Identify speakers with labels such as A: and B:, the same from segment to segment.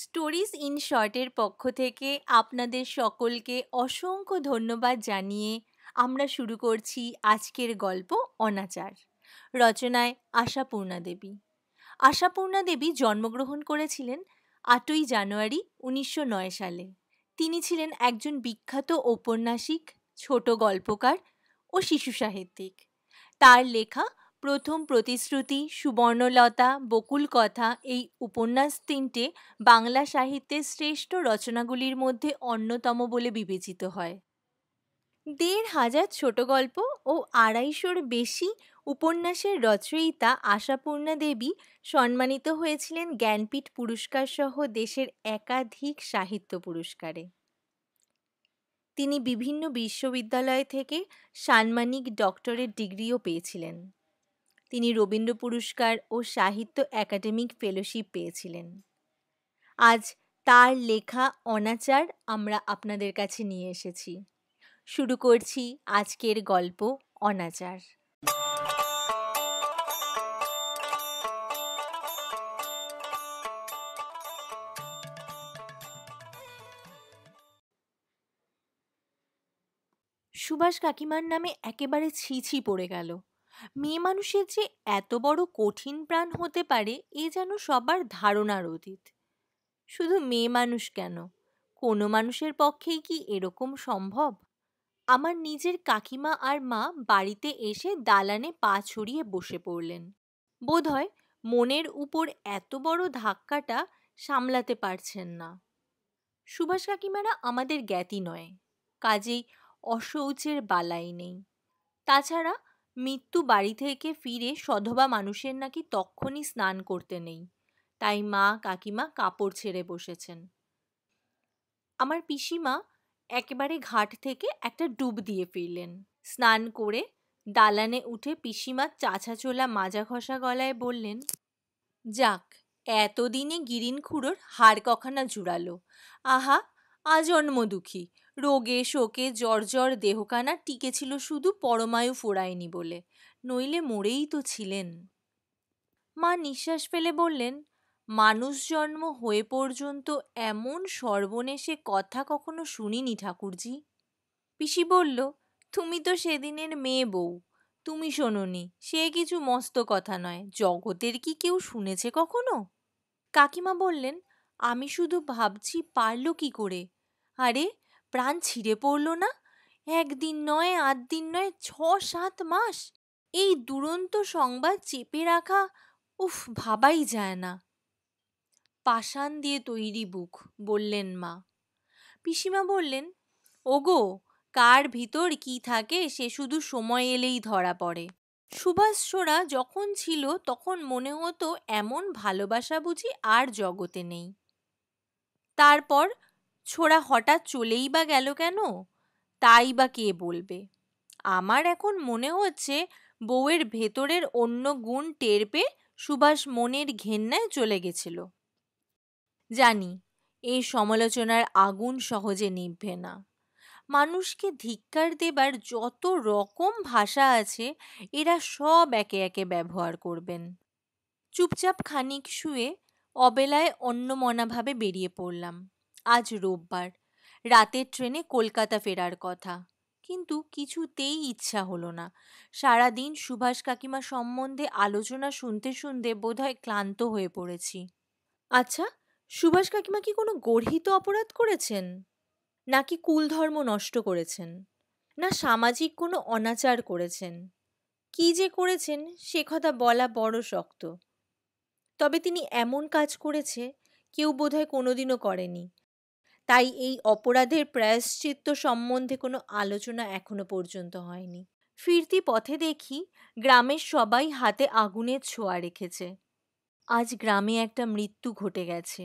A: stories in শর্টের পক্ষ থেকে আপনাদের সকলকে অসংখ্য ধন্যবাদ জানিয়ে আমরা শুরু করছি আজকের গল্প অনাচার রচনায় আশাপূর্ণা দেবী আশাপূর্ণা দেবী জন্মগ্রহণ করেছিলেন আটই জানুয়ারি উনিশশো সালে তিনি ছিলেন একজন বিখ্যাত ঔপন্যাসিক ছোট গল্পকার ও শিশু সাহিত্যিক তার লেখা প্রথম প্রতিশ্রুতি সুবর্ণলতা বকুল কথা এই উপন্যাস তিনটে বাংলা সাহিত্যের শ্রেষ্ঠ রচনাগুলির মধ্যে অন্যতম বলে বিবেচিত হয় দেড় হাজার ছোট গল্প ও আড়াইশোর বেশি উপন্যাসের রচয়িতা আশাপূর্ণা দেবী সম্মানিত হয়েছিলেন জ্ঞানপীঠ পুরস্কার সহ দেশের একাধিক সাহিত্য পুরস্কারে তিনি বিভিন্ন বিশ্ববিদ্যালয় থেকে সাম্মানিক ডক্টরেট ডিগ্রিও পেয়েছিলেন তিনি রবীন্দ্র পুরস্কার ও সাহিত্য একাডেমিক ফেলোশিপ পেয়েছিলেন আজ তার লেখা অনাচার আমরা আপনাদের কাছে নিয়ে এসেছি শুরু করছি আজকের গল্প অনাচার সুভাষ কাকিমার নামে একেবারে ছিছি পড়ে গেল মেয়ে মানুষের যে এত বড় কঠিন প্রাণ হতে পারে এ যেন সবার ধারণার অতীত শুধু মেয়ে মানুষ কেন কোনো মানুষের পক্ষেই কি এরকম সম্ভব আমার নিজের কাকিমা আর মা বাড়িতে এসে দালানে পা ছড়িয়ে বসে পড়লেন বোধহয় মনের উপর এত বড় ধাক্কাটা সামলাতে পারছেন না সুভাষ কাকিমারা আমাদের জ্ঞাতি নয় কাজেই অশৌচের বালাই নেই তাছাড়া মৃত্যু বাড়ি থেকে ফিরে সধবা মানুষের নাকি তখনই স্নান করতে নেই তাই মা কাকিমা কাপড় ছেড়ে বসেছেন আমার পিসিমা একেবারে ঘাট থেকে একটা ডুব দিয়ে ফিরলেন স্নান করে দালানে উঠে পিসিমা চাছাচোলা মাজা ঘষা গলায় বললেন যাক এতদিনে গিরিন খুঁড়োর হাড় কখানা জুড়ালো আহা আজন্ম দুঃখী রোগে শোকে জর্জর দেহকানা টিকেছিল শুধু পরমায়ু ফোরায়নি বলে নইলে মরেই তো ছিলেন মা নিঃশ্বাস ফেলে বললেন মানুষ জন্ম হয়ে পর্যন্ত এমন সর্বনেশে কথা কখনো শুনিনি ঠাকুরজি পিসি বলল তুমি তো সেদিনের মেয়ে বউ তুমি শোনি সে কিছু মস্ত কথা নয় জগতের কি কেউ শুনেছে কখনো কাকিমা বললেন আমি শুধু ভাবছি পারল কি করে আরে প্রাণ ছিঁড়ে পড়ল না একদিন নয় আট দিন নয় ছ সাত মাস এই দুরন্ত সংবাদ চেপে রাখা উফ ভাবাই যায় না পাষাণ দিয়ে তৈরি বুক বললেন মা পিসিমা বললেন ওগো কার ভিতর কি থাকে সে শুধু সময় এলেই ধরা পড়ে সুভাষরা যখন ছিল তখন মনে হতো এমন ভালোবাসা বুঝি আর জগতে নেই তারপর ছোড়া হঠাৎ চলেই বা গেল কেন তাই বা কে বলবে আমার এখন মনে হচ্ছে বউয়ের ভেতরের অন্য গুণ টের পেয়ে সুভাষ মনের ঘেন্নায় চলে গেছিল জানি এই সমালোচনার আগুন সহজে নিভবে না মানুষকে ধিক্কার দেবার যত রকম ভাষা আছে এরা সব একে একে ব্যবহার করবেন চুপচাপ খানিক শুয়ে অবেলায় অন্যমনাভাবে বেরিয়ে পড়লাম আজ রোববার রাতের ট্রেনে কলকাতা ফেরার কথা কিন্তু কিছুতেই ইচ্ছা হলো না সারাদিন সুভাষ কাকিমা সম্বন্ধে আলোচনা শুনতে শুনতে বোধহয় ক্লান্ত হয়ে পড়েছি আচ্ছা সুভাষ কাকিমা কি কোনো গর্হিত অপরাধ করেছেন নাকি কুলধর্ম নষ্ট করেছেন না সামাজিক কোনো অনাচার করেছেন কি যে করেছেন সে কথা বলা বড় শক্ত তবে তিনি এমন কাজ করেছে কেউ বোধহয় কোনোদিনও করেনি তাই এই অপরাধের প্রায়শ্চিত্ত সম্বন্ধে কোনো আলোচনা এখনো পর্যন্ত হয়নি ফিরতি পথে দেখি গ্রামের সবাই হাতে আগুনের ছোঁয়া রেখেছে আজ গ্রামে একটা মৃত্যু ঘটে গেছে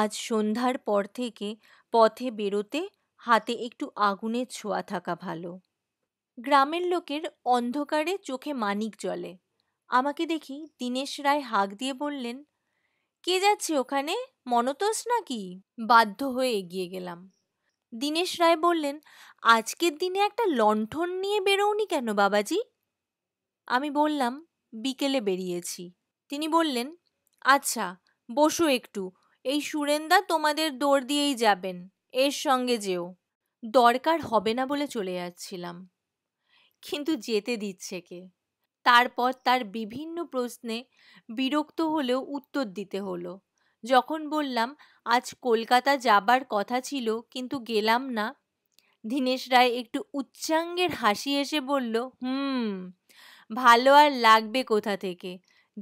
A: আজ সন্ধ্যার পর থেকে পথে বেরোতে হাতে একটু আগুনের ছোঁয়া থাকা ভালো গ্রামের লোকের অন্ধকারে চোখে মানিক জলে আমাকে দেখি দীনেশ রায় হাঁক দিয়ে বললেন কে যাচ্ছে ওখানে মনতোষ নাকি বাধ্য হয়ে এগিয়ে গেলাম দীনেশ রায় বললেন আজকের দিনে একটা লণ্ঠন নিয়ে বেরোনি কেন বাবাজি আমি বললাম বিকেলে বেরিয়েছি তিনি বললেন আচ্ছা বসো একটু এই সুরেন্দা তোমাদের দৌড় দিয়েই যাবেন এর সঙ্গে যেও দরকার হবে না বলে চলে যাচ্ছিলাম কিন্তু যেতে দিচ্ছে কে তারপর তার বিভিন্ন প্রশ্নে বিরক্ত হলেও উত্তর দিতে হলো যখন বললাম আজ কলকাতা যাবার কথা ছিল কিন্তু গেলাম না দীনেশ রায় একটু উচ্চাঙ্গের হাসি এসে বলল হুম ভালো আর লাগবে কোথা থেকে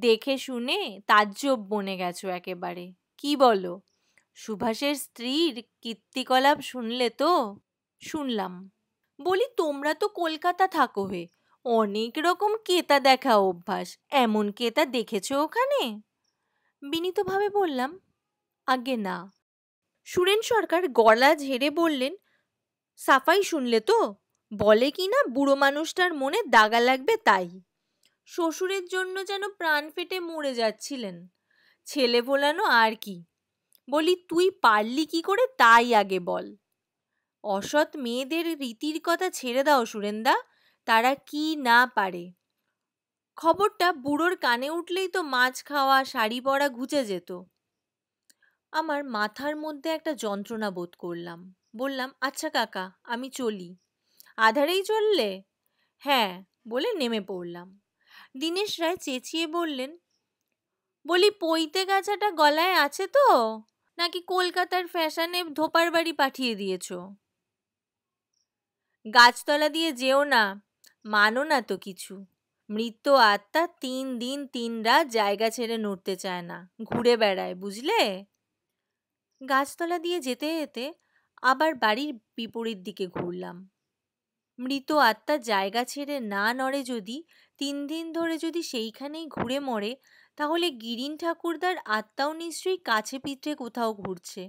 A: দেখে শুনে তাজ্জব বনে গেছো একেবারে কি বলো সুভাষের স্ত্রীর কীর্তিকলাপ শুনলে তো শুনলাম বলি তোমরা তো কলকাতা থাকো হে অনেক রকম কেতা দেখা অভ্যাস এমন কেতা দেখেছো ওখানে বিনীতভাবে বললাম আগে না সুরেন সরকার গলা ঝেড়ে বললেন সাফাই শুনলে তো বলে কি না বুড়ো মানুষটার মনে দাগা লাগবে তাই শ্বশুরের জন্য যেন প্রাণ ফেটে মরে যাচ্ছিলেন ছেলে ভোলানো আর কি বলি তুই পারলি কি করে তাই আগে বল অসৎ মেয়েদের রীতির কথা ছেড়ে দাও সুরেন্দা তারা কি না পারে খবরটা বুড়োর কানে উঠলেই তো মাছ খাওয়া শাড়ি পরা ঘুচে যেত আমার মাথার মধ্যে একটা যন্ত্রণা বোধ করলাম বললাম আচ্ছা কাকা আমি চলি আধারেই চললে হ্যাঁ বলে নেমে পড়লাম দীনেশ রায় চেঁচিয়ে বললেন বলি পৈতে গাছাটা গলায় আছে তো নাকি কলকাতার ফ্যাশনে ধোপার বাড়ি পাঠিয়ে দিয়েছ গাছতলা দিয়ে যেও না মানো না তো কিছু মৃত আত্মা তিন দিন তিন রাত জায়গা ছেড়ে নড়তে চায় না ঘুরে বেড়ায় বুঝলে গাছতলা দিয়ে যেতে যেতে আবার বাড়ির বিপরীত দিকে ঘুরলাম মৃত আত্মা জায়গা ছেড়ে না নড়ে যদি তিন দিন ধরে যদি সেইখানেই ঘুরে মরে তাহলে গিরিন ঠাকুরদার আত্মাও নিশ্চয়ই কাছে পিঠে কোথাও ঘুরছে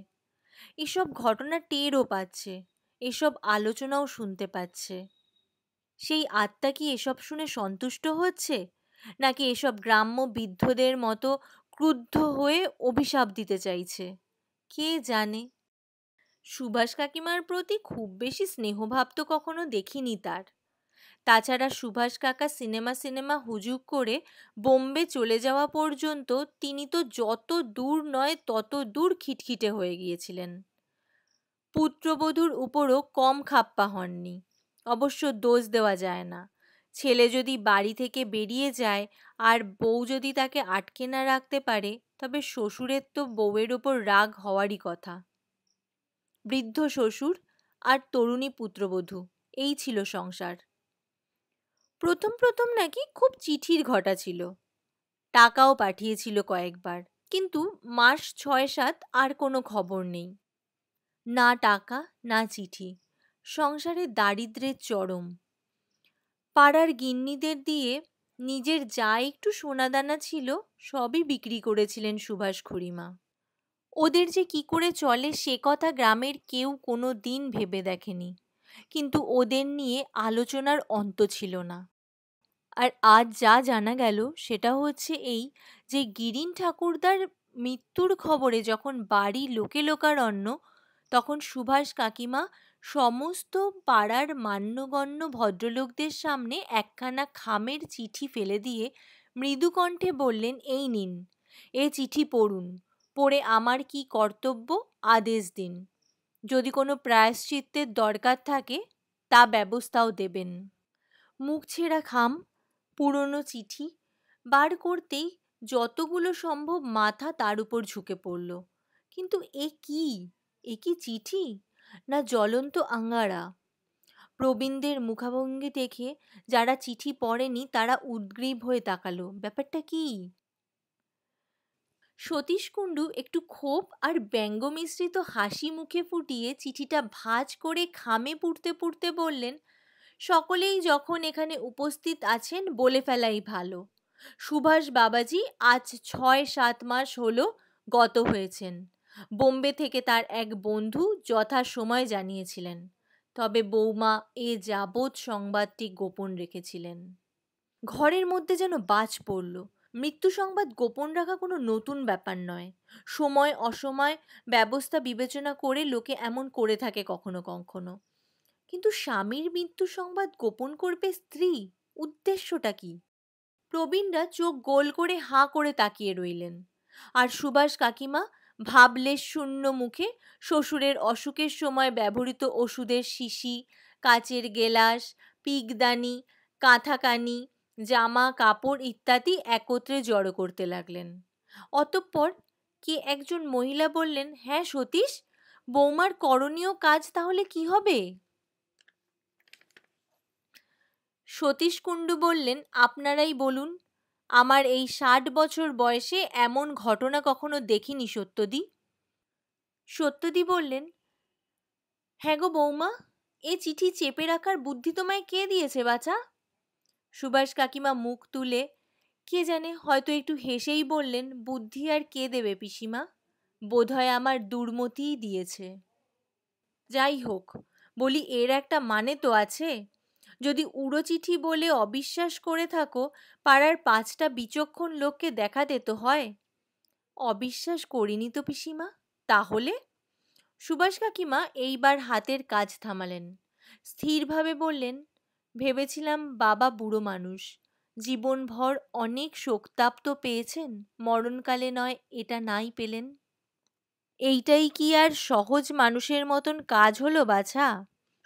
A: এসব ঘটনা টেরও পাচ্ছে এসব আলোচনাও শুনতে পাচ্ছে সেই আত্মা কি এসব শুনে সন্তুষ্ট হচ্ছে নাকি এসব গ্রাম্য বৃদ্ধদের মতো ক্রুদ্ধ হয়ে অভিশাপ দিতে চাইছে কে জানে সুভাষ কাকিমার প্রতি খুব বেশি স্নেহভাব তো কখনো দেখিনি তার তাছাড়া সুভাষ কাকা সিনেমা সিনেমা হুজুগ করে বোম্বে চলে যাওয়া পর্যন্ত তিনি তো যত দূর নয় তত দূর খিটখিটে হয়ে গিয়েছিলেন পুত্রবধূর উপরও কম খাপ্পা হননি অবশ্য দোষ দেওয়া যায় না ছেলে যদি বাড়ি থেকে বেরিয়ে যায় আর বউ যদি তাকে আটকে না রাখতে পারে তবে শ্বশুরের তো বউয়ের ওপর রাগ হওয়ারই কথা বৃদ্ধ শ্বশুর আর তরুণী পুত্রবধূ এই ছিল সংসার প্রথম প্রথম নাকি খুব চিঠির ঘটা ছিল টাকাও পাঠিয়েছিল কয়েকবার কিন্তু মাস ছয় সাত আর কোনো খবর নেই না টাকা না চিঠি সংসারে দারিদ্রের চরম পাড়ার গিন্নিদের দিয়ে নিজের যা একটু সোনাদানা ছিল সবই বিক্রি করেছিলেন সুভাষ খুরিমা ওদের যে কি করে চলে সে কথা গ্রামের কেউ কোনো দিন ভেবে দেখেনি কিন্তু ওদের নিয়ে আলোচনার অন্ত ছিল না আর আজ যা জানা গেল সেটা হচ্ছে এই যে গিরিন ঠাকুরদার মৃত্যুর খবরে যখন বাড়ি লোকে লোকারণ্য তখন সুভাষ কাকিমা সমস্ত পাড়ার মান্যগণ্য ভদ্রলোকদের সামনে একখানা খামের চিঠি ফেলে দিয়ে মৃদুকণ্ঠে বললেন এই নিন এ চিঠি পড়ুন পড়ে আমার কি কর্তব্য আদেশ দিন যদি কোনো প্রায়শ্চিত্তের দরকার থাকে তা ব্যবস্থাও দেবেন মুখ ছেঁড়া খাম পুরনো চিঠি বার করতেই যতগুলো সম্ভব মাথা তার উপর ঝুঁকে পড়ল কিন্তু এ কি এ কি চিঠি না জ্বলন্ত আঙ্গারা প্রবীণদের মুখাভঙ্গি দেখে যারা চিঠি পড়েনি তারা উদ্গ্রীব হয়ে তাকালো ব্যাপারটা কি সতীশ কুণ্ডু একটু ক্ষোভ আর ব্যঙ্গ মিশ্রিত হাসি মুখে ফুটিয়ে চিঠিটা ভাজ করে খামে পুড়তে পুড়তে বললেন সকলেই যখন এখানে উপস্থিত আছেন বলে ফেলাই ভালো সুভাষ বাবাজি আজ ছয় সাত মাস হলো গত হয়েছেন বোম্বে থেকে তার এক বন্ধু যথাসময় জানিয়েছিলেন তবে বৌমা এ যাবৎ সংবাদটি গোপন রেখেছিলেন ঘরের মধ্যে যেন বাজ পড়ল মৃত্যু সংবাদ গোপন রাখা কোনো নতুন ব্যাপার নয় সময় অসময় ব্যবস্থা বিবেচনা করে লোকে এমন করে থাকে কখনো কখনো কিন্তু স্বামীর মৃত্যু সংবাদ গোপন করবে স্ত্রী উদ্দেশ্যটা কি প্রবীণরা চোখ গোল করে হাঁ করে তাকিয়ে রইলেন আর সুভাষ কাকিমা ভাবলেশ শূন্য মুখে শ্বশুরের অসুখের সময় ব্যবহৃত ওষুধের শিশি কাচের গেলাস পিকদানি কাঁথাকানি জামা কাপড় ইত্যাদি একত্রে জড়ো করতে লাগলেন অতঃপর কি একজন মহিলা বললেন হ্যাঁ সতীশ বৌমার করণীয় কাজ তাহলে কি হবে সতীশ কুণ্ডু বললেন আপনারাই বলুন আমার এই ষাট বছর বয়সে এমন ঘটনা কখনো দেখিনি সত্যদি সত্যদি বললেন হ্যাঁ গো বৌমা এ চিঠি চেপে রাখার বুদ্ধি তোমায় কে দিয়েছে বাছা সুভাষ কাকিমা মুখ তুলে কে জানে হয়তো একটু হেসেই বললেন বুদ্ধি আর কে দেবে পিসিমা বোধহয় আমার দুর্মতিই দিয়েছে যাই হোক বলি এর একটা মানে তো আছে যদি উড়ো চিঠি বলে অবিশ্বাস করে থাকো পাড়ার পাঁচটা বিচক্ষণ লোককে দেখাতে তো হয় অবিশ্বাস করিনি তো পিসিমা তাহলে সুভাষ কাকিমা এইবার হাতের কাজ থামালেন স্থিরভাবে বললেন ভেবেছিলাম বাবা বুড়ো মানুষ জীবনভর অনেক শোকতাপ তো পেয়েছেন মরণকালে নয় এটা নাই পেলেন এইটাই কি আর সহজ মানুষের মতন কাজ হলো বাছা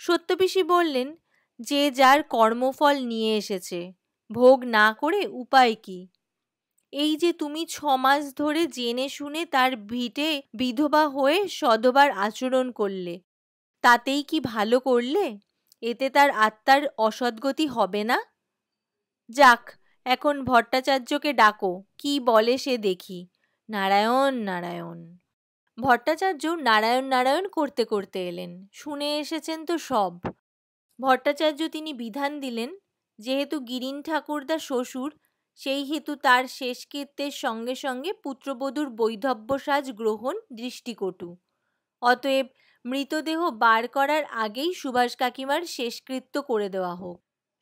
A: সত্যপিসি বললেন যে যার কর্মফল নিয়ে এসেছে ভোগ না করে উপায় কি এই যে তুমি ছ মাস ধরে জেনে শুনে তার ভিটে বিধবা হয়ে সদবার আচরণ করলে তাতেই কি ভালো করলে এতে তার আত্মার অসদ্গতি হবে না যাক এখন ভট্টাচার্যকে ডাকো কি বলে সে দেখি নারায়ণ নারায়ণ ভট্টাচার্য নারায়ণ নারায়ণ করতে করতে এলেন শুনে এসেছেন তো সব ভট্টাচার্য তিনি বিধান দিলেন যেহেতু গিরিন ঠাকুরদা শ্বশুর সেই হেতু তার শেষকৃত্যের সঙ্গে সঙ্গে পুত্রবধূর বৈধব্য সাজ গ্রহণ দৃষ্টিকটু অতএব মৃতদেহ বার করার আগেই সুভাষ কাকিমার শেষকৃত্য করে দেওয়া হোক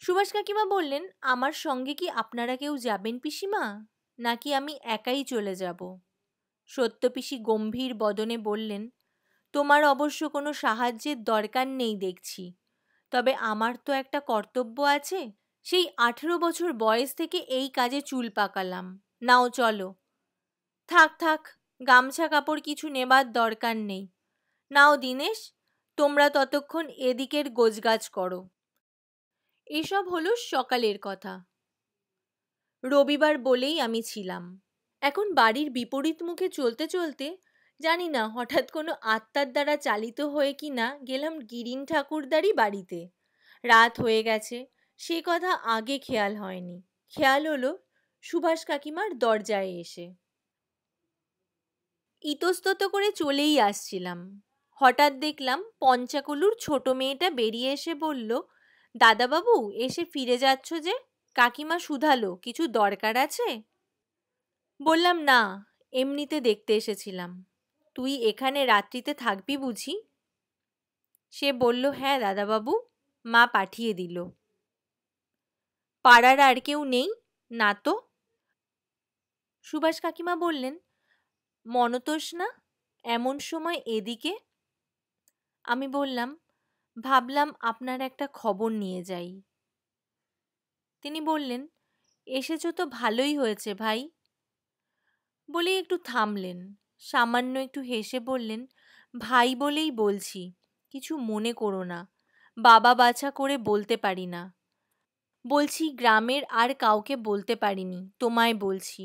A: সুভাষ কাকিমা বললেন আমার সঙ্গে কি আপনারা কেউ যাবেন পিসিমা নাকি আমি একাই চলে যাব সত্যপিসি গম্ভীর বদনে বললেন তোমার অবশ্য কোনো সাহায্যের দরকার নেই দেখছি তবে আমার তো একটা কর্তব্য আছে সেই আঠেরো বছর বয়স থেকে এই কাজে চুল পাকালাম নাও চলো থাক থাক গামছা কাপড় কিছু নেবার দরকার নেই নাও দিনেশ তোমরা ততক্ষণ এদিকের গোজগাছ করো এসব হলো সকালের কথা রবিবার বলেই আমি ছিলাম এখন বাড়ির বিপরীত মুখে চলতে চলতে জানি না হঠাৎ কোনো আত্মার দ্বারা চালিত হয়ে কি না গেলাম গিরিন ঠাকুরদারই বাড়িতে রাত হয়ে গেছে সে কথা আগে খেয়াল হয়নি খেয়াল হলো সুভাষ কাকিমার দরজায় এসে ইতস্তত করে চলেই আসছিলাম হঠাৎ দেখলাম পঞ্চাকলুর ছোট মেয়েটা বেরিয়ে এসে বলল দাদাবাবু এসে ফিরে যাচ্ছ যে কাকিমা শুধালো কিছু দরকার আছে বললাম না এমনিতে দেখতে এসেছিলাম তুই এখানে রাত্রিতে থাকবি বুঝি সে বলল হ্যাঁ দাদাবাবু মা পাঠিয়ে দিল পাড়ার আর কেউ নেই না তো সুভাষ কাকিমা বললেন মনতোষ না এমন সময় এদিকে আমি বললাম ভাবলাম আপনার একটা খবর নিয়ে যাই তিনি বললেন এসেছো তো ভালোই হয়েছে ভাই বলে একটু থামলেন সামান্য একটু হেসে বললেন ভাই বলেই বলছি কিছু মনে করো না বাবা বাছা করে বলতে পারি না বলছি গ্রামের আর কাউকে বলতে পারিনি তোমায় বলছি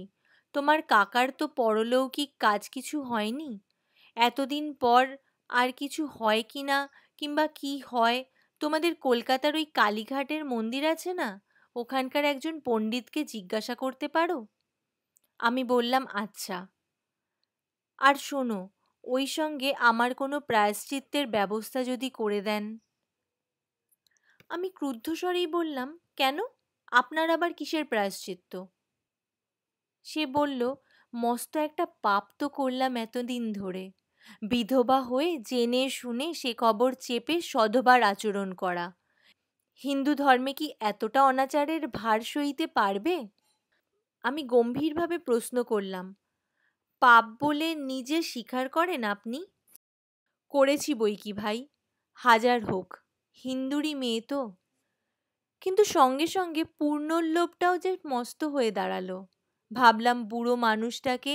A: তোমার কাকার তো পরলৌকিক কাজ কিছু হয়নি এতদিন পর আর কিছু হয় কি না কিংবা কি হয় তোমাদের কলকাতার ওই কালীঘাটের মন্দির আছে না ওখানকার একজন পণ্ডিতকে জিজ্ঞাসা করতে পারো আমি বললাম আচ্ছা আর শোনো ওই সঙ্গে আমার কোনো প্রায়শ্চিত্তের ব্যবস্থা যদি করে দেন আমি ক্রুদ্ধস্বরেই বললাম কেন আপনার আবার কিসের প্রায়শ্চিত্ত সে বলল মস্ত একটা পাপ তো করলাম এতদিন ধরে বিধবা হয়ে জেনে শুনে সে কবর চেপে সধবার আচরণ করা হিন্দু ধর্মে কি এতটা অনাচারের ভার সইতে পারবে আমি গম্ভীরভাবে প্রশ্ন করলাম পাপ বলে নিজে স্বীকার করেন আপনি করেছি বই কি ভাই হাজার হোক হিন্দুরই মেয়ে তো কিন্তু সঙ্গে সঙ্গে পূর্ণলোভটাও যে মস্ত হয়ে দাঁড়ালো ভাবলাম বুড়ো মানুষটাকে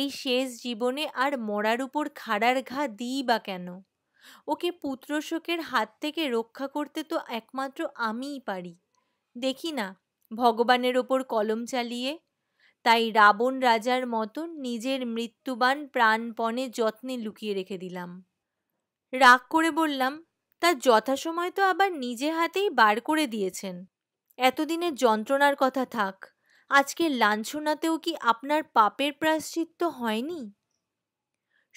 A: এই শেষ জীবনে আর মরার উপর খাড়ার ঘা দিই বা কেন ওকে পুত্রশোকের হাত থেকে রক্ষা করতে তো একমাত্র আমিই পারি দেখি না ভগবানের ওপর কলম চালিয়ে তাই রাবণ রাজার মতন নিজের মৃত্যুবান প্রাণপণে যত্নে লুকিয়ে রেখে দিলাম রাগ করে বললাম তা যথাসময় তো আবার নিজে হাতেই বার করে দিয়েছেন এতদিনের যন্ত্রণার কথা থাক আজকে লাঞ্ছনাতেও কি আপনার পাপের প্রাশ্চিত্ত হয়নি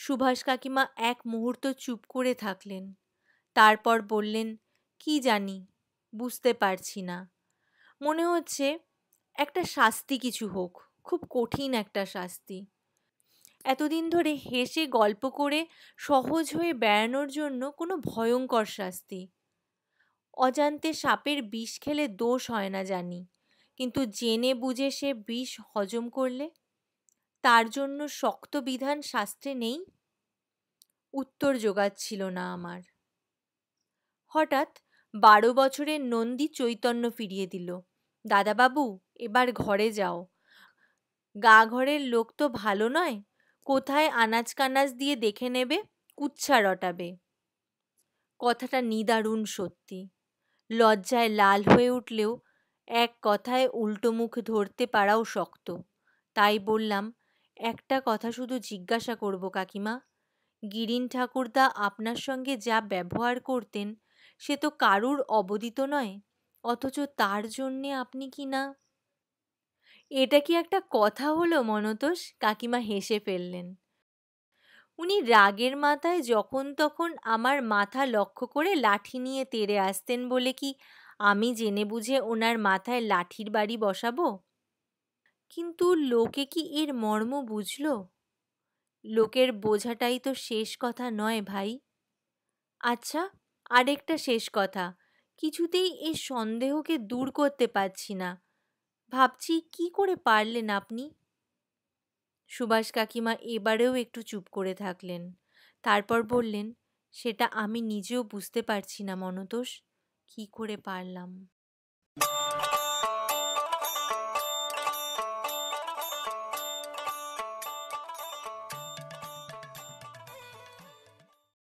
A: সুভাষ কাকিমা এক মুহূর্ত চুপ করে থাকলেন তারপর বললেন কি জানি বুঝতে পারছি না মনে হচ্ছে একটা শাস্তি কিছু হোক খুব কঠিন একটা শাস্তি এতদিন ধরে হেসে গল্প করে সহজ হয়ে বেড়ানোর জন্য কোনো ভয়ঙ্কর শাস্তি অজান্তে সাপের বিষ খেলে দোষ হয় না জানি কিন্তু জেনে বুঝে সে বিষ হজম করলে তার জন্য শক্ত বিধান শাস্ত্রে নেই উত্তর জোগাচ্ছিল না আমার হঠাৎ বারো বছরের নন্দী চৈতন্য ফিরিয়ে দিল দাদাবাবু এবার ঘরে যাও গা ঘরের লোক তো ভালো নয় কোথায় আনাজ কানাজ দিয়ে দেখে নেবে কুচ্ছা রটাবে কথাটা নিদারুণ সত্যি লজ্জায় লাল হয়ে উঠলেও এক কথায় উল্টো মুখ ধরতে পারাও শক্ত তাই বললাম একটা কথা শুধু জিজ্ঞাসা করব কাকিমা গিরিন ঠাকুরদা আপনার সঙ্গে যা ব্যবহার করতেন সে তো কারুর অবদিত নয় অথচ তার জন্যে আপনি কি না এটা কি একটা কথা হলো মনতোষ কাকিমা হেসে ফেললেন উনি রাগের মাথায় যখন তখন আমার মাথা লক্ষ্য করে লাঠি নিয়ে তেড়ে আসতেন বলে কি আমি জেনে বুঝে ওনার মাথায় লাঠির বাড়ি বসাবো কিন্তু লোকে কি এর মর্ম বুঝল লোকের বোঝাটাই তো শেষ কথা নয় ভাই আচ্ছা আরেকটা শেষ কথা কিছুতেই এ সন্দেহকে দূর করতে পারছি না ভাবছি কি করে পারলেন আপনি সুভাষ কাকিমা এবারেও একটু চুপ করে থাকলেন তারপর বললেন সেটা আমি নিজেও বুঝতে পারছি না মনতোষ কি করে পারলাম